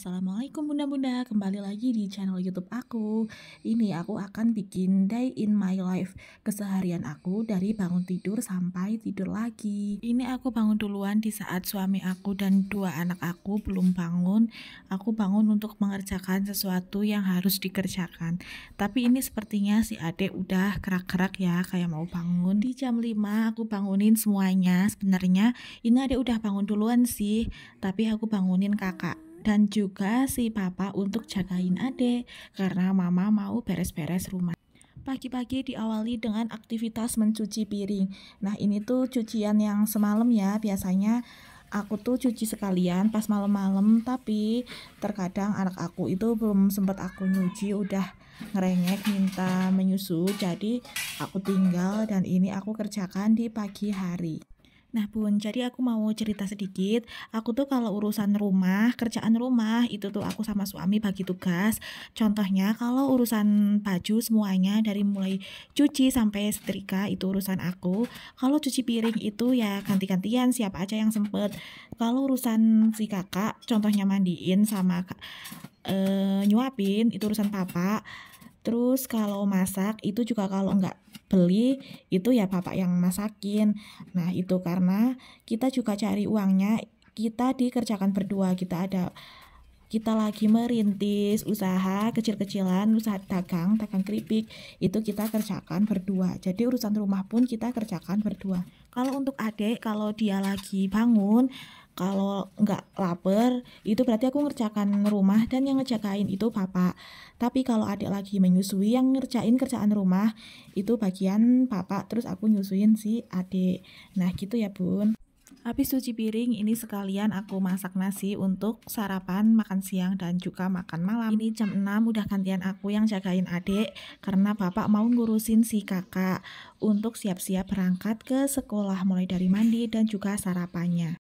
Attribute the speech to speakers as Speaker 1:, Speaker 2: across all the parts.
Speaker 1: Assalamualaikum bunda-bunda, kembali lagi di channel YouTube aku. Ini aku akan bikin day in my life, keseharian aku dari bangun tidur sampai tidur lagi. Ini aku bangun duluan di saat suami aku dan dua anak aku belum bangun. Aku bangun untuk mengerjakan sesuatu yang harus dikerjakan. Tapi ini sepertinya si adek udah kerak-kerak ya, kayak mau bangun. Di jam 5 aku bangunin semuanya. Sebenarnya ini adek udah bangun duluan sih, tapi aku bangunin kakak dan juga si papa untuk jagain adek karena mama mau beres-beres rumah pagi-pagi diawali dengan aktivitas mencuci piring. Nah, ini tuh cucian yang semalam ya. Biasanya aku tuh cuci sekalian pas malam-malam, tapi terkadang anak aku itu belum sempat aku nyuci udah ngerengek minta menyusu. Jadi, aku tinggal dan ini aku kerjakan di pagi hari. Nah bun, jadi aku mau cerita sedikit. Aku tuh kalau urusan rumah, kerjaan rumah itu tuh aku sama suami bagi tugas. Contohnya kalau urusan baju semuanya dari mulai cuci sampai setrika itu urusan aku. Kalau cuci piring itu ya ganti-gantian siapa aja yang sempet. Kalau urusan si kakak, contohnya mandiin sama uh, nyuapin itu urusan papa Terus kalau masak itu juga kalau nggak beli itu ya bapak yang masakin. Nah itu karena kita juga cari uangnya kita dikerjakan berdua kita ada kita lagi merintis usaha kecil-kecilan usaha dagang dagang keripik itu kita kerjakan berdua jadi urusan rumah pun kita kerjakan berdua kalau untuk adik kalau dia lagi bangun kalau nggak lapar itu berarti aku ngerjakan rumah dan yang ngerjain itu papa. tapi kalau adik lagi menyusui yang ngerjain kerjaan rumah itu bagian papa. terus aku nyusuin si adik nah gitu ya bun Habis cuci piring, ini sekalian aku masak nasi untuk sarapan, makan siang, dan juga makan malam. Ini jam 6 udah gantian aku yang jagain adik karena bapak mau ngurusin si kakak untuk siap-siap berangkat ke sekolah mulai dari mandi dan juga sarapannya.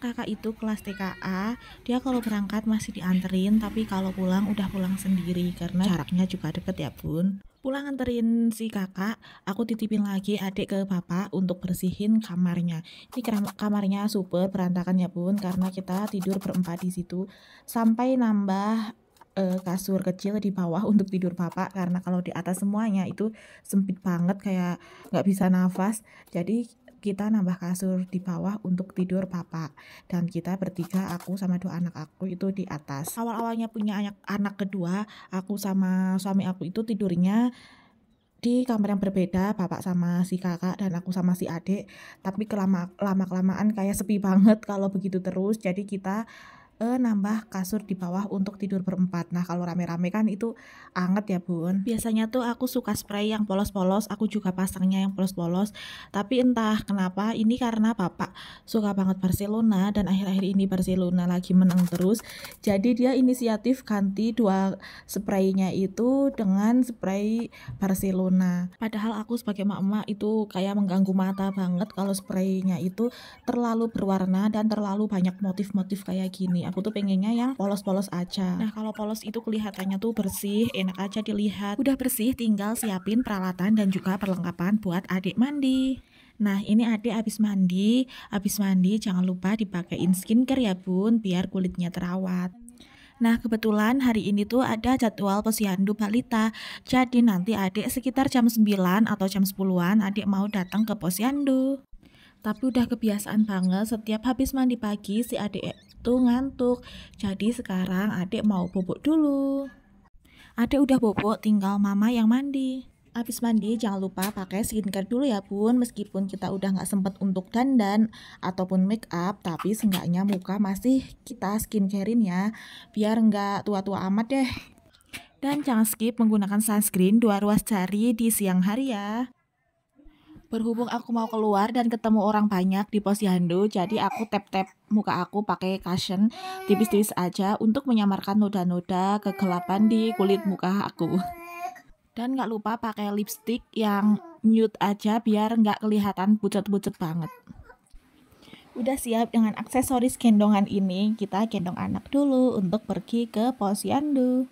Speaker 1: kakak itu kelas TKA dia kalau berangkat masih dianterin tapi kalau pulang udah pulang sendiri karena jaraknya juga deket ya bun pulang anterin si kakak aku titipin lagi adik ke bapak untuk bersihin kamarnya ini kamarnya super berantakan ya bun karena kita tidur berempat di situ sampai nambah uh, kasur kecil di bawah untuk tidur bapak karena kalau di atas semuanya itu sempit banget kayak nggak bisa nafas jadi kita nambah kasur di bawah untuk tidur papa dan kita bertiga aku sama dua anak aku itu di atas awal-awalnya punya anak anak kedua aku sama suami aku itu tidurnya di kamar yang berbeda bapak sama si kakak dan aku sama si adik tapi kelama kelamaan kayak sepi banget kalau begitu terus jadi kita Eh, nambah kasur di bawah untuk tidur berempat. Nah, kalau rame-rame kan itu anget ya, Bun. Biasanya tuh aku suka spray yang polos-polos, aku juga pasangnya yang polos-polos. Tapi entah kenapa ini karena Bapak suka banget Barcelona dan akhir-akhir ini Barcelona lagi menang terus. Jadi dia inisiatif ganti dua spraynya itu dengan spray Barcelona. Padahal aku sebagai mak-mak itu kayak mengganggu mata banget kalau spraynya itu terlalu berwarna dan terlalu banyak motif-motif kayak gini aku tuh pengennya yang polos-polos aja nah kalau polos itu kelihatannya tuh bersih enak aja dilihat udah bersih tinggal siapin peralatan dan juga perlengkapan buat adik mandi Nah, ini adik abis mandi, abis mandi jangan lupa dipakein skincare ya bun, biar kulitnya terawat. Nah, kebetulan hari ini tuh ada jadwal posyandu balita. Jadi nanti adik sekitar jam 9 atau jam 10-an adik mau datang ke posyandu. Tapi udah kebiasaan banget setiap habis mandi pagi si adik itu ngantuk. Jadi sekarang adik mau bobok dulu. Adik udah bobok tinggal mama yang mandi. Habis mandi jangan lupa pakai skincare dulu ya bun Meskipun kita udah gak sempet untuk dandan ataupun make up Tapi seenggaknya muka masih kita skincarein ya Biar nggak tua-tua amat deh Dan jangan skip menggunakan sunscreen dua ruas jari di siang hari ya Berhubung aku mau keluar dan ketemu orang banyak di posyandu, jadi aku tap-tap muka aku pakai cushion tipis-tipis aja untuk menyamarkan noda-noda kegelapan di kulit muka aku. Dan nggak lupa pakai lipstick yang nude aja biar nggak kelihatan pucat-pucat banget. Udah siap dengan aksesoris gendongan ini, kita gendong anak dulu untuk pergi ke posyandu.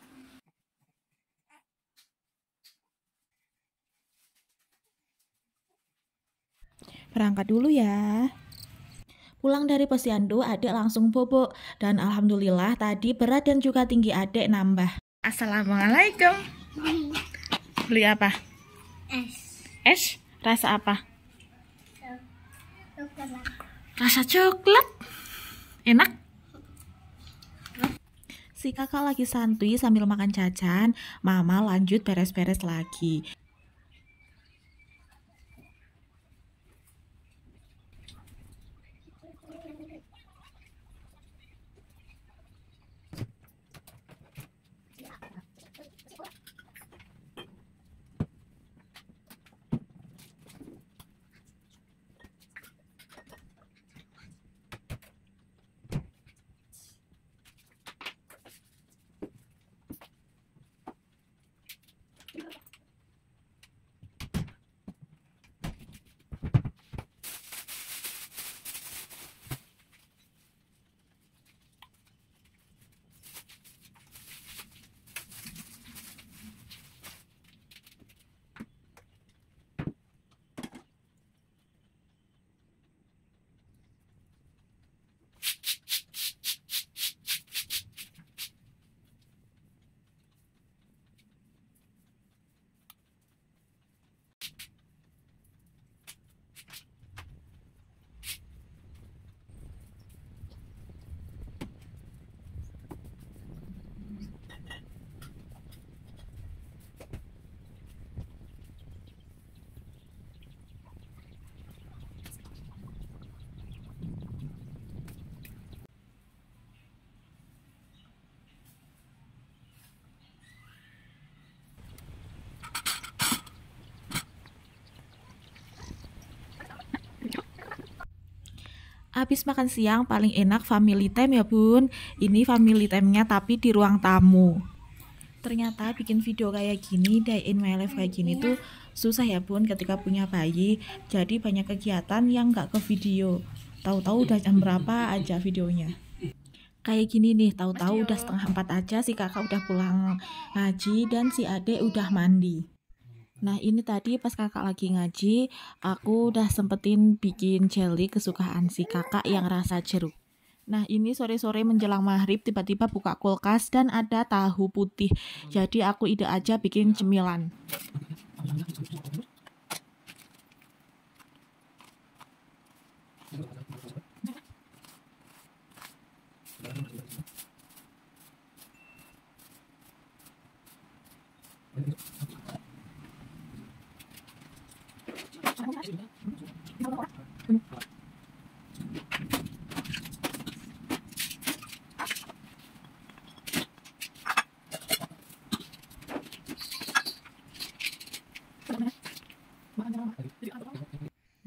Speaker 1: Berangkat dulu ya. Pulang dari posyandu, adik langsung bobo. Dan alhamdulillah tadi berat dan juga tinggi adik nambah. Assalamualaikum. Beli apa? Es. Es? Rasa apa? Coklat. Rasa coklat. Enak? Si kakak lagi santuy sambil makan jajan, mama lanjut beres-beres lagi. Habis makan siang paling enak family time ya bun Ini family time-nya tapi di ruang tamu Ternyata bikin video kayak gini, day in my life kayak gini tuh susah ya bun ketika punya bayi Jadi banyak kegiatan yang gak ke video Tahu-tahu udah jam berapa aja videonya Kayak gini nih, tahu-tahu udah setengah empat aja si kakak udah pulang haji dan si adek udah mandi Nah ini tadi pas kakak lagi ngaji, aku udah sempetin bikin jelly kesukaan si kakak yang rasa jeruk. Nah ini sore-sore menjelang maghrib tiba-tiba buka kulkas dan ada tahu putih. Jadi aku ide aja bikin cemilan.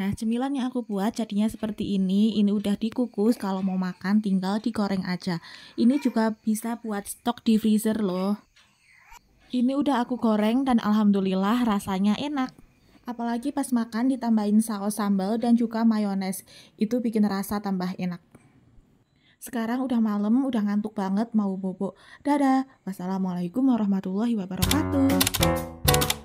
Speaker 1: Nah, cemilan yang aku buat jadinya seperti ini. Ini udah dikukus, kalau mau makan tinggal digoreng aja. Ini juga bisa buat stok di freezer loh. Ini udah aku goreng dan alhamdulillah rasanya enak. Apalagi pas makan ditambahin saus sambal dan juga mayones. Itu bikin rasa tambah enak. Sekarang udah malam, udah ngantuk banget mau bobo. Dadah. Wassalamualaikum warahmatullahi wabarakatuh.